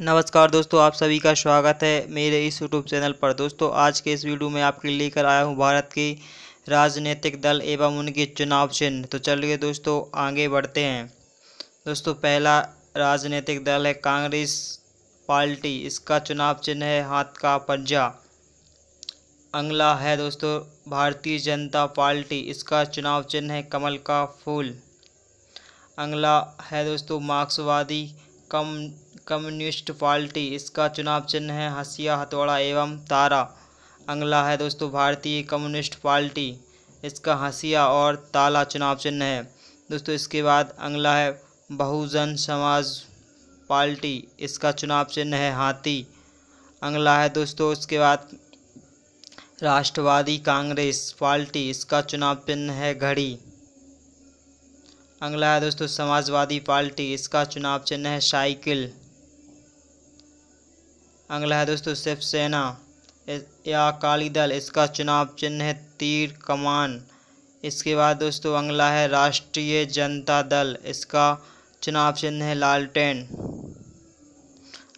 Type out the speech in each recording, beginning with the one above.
नमस्कार दोस्तों आप सभी का स्वागत है मेरे इस यूट्यूब चैनल पर दोस्तों आज के इस वीडियो में आपके लिए लेकर आया हूं भारत के राजनीतिक दल एवं उनके चुनाव चिन्ह तो चलिए दोस्तों आगे बढ़ते हैं दोस्तों पहला राजनीतिक दल है कांग्रेस पार्टी इसका चुनाव चिन्ह है हाथ का पंजा अंगला है दोस्तों भारतीय जनता पार्टी इसका चुनाव चिन्ह है कमल का फूल अंगला है दोस्तों मार्क्सवादी कम कम्युनिस्ट पार्टी इसका चुनाव चिन्ह है हंसिया हथौड़ा एवं तारा अंगला है दोस्तों भारतीय कम्युनिस्ट पार्टी इसका हंसिया और ताला चुनाव चिन्ह है दोस्तों इसके बाद अंगला है बहुजन समाज पार्टी इसका चुनाव चिन्ह है हाथी अंगला है दोस्तों उसके बाद राष्ट्रवादी कांग्रेस पार्टी इसका चुनाव चिन्ह है घड़ी अगला है दोस्तों समाजवादी पार्टी इसका चुनाव चिन्ह है साइकिल अगला है दोस्तों शिवसेना या अकाली दल इसका चुनाव चिन्ह है तीर कमान इसके बाद दोस्तों अगला है राष्ट्रीय जनता दल इसका चुनाव चिन्ह है लालटेन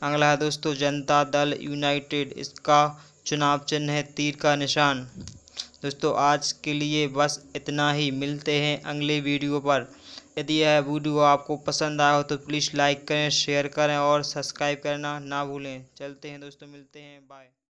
अगला है दोस्तों जनता दल यूनाइटेड इसका चुनाव चिन्ह है तीर का निशान दोस्तों आज के लिए बस इतना ही मिलते हैं अगले वीडियो पर यदि यह वीडियो आपको पसंद आया हो तो प्लीज़ लाइक करें शेयर करें और सब्सक्राइब करना ना भूलें चलते हैं दोस्तों मिलते हैं बाय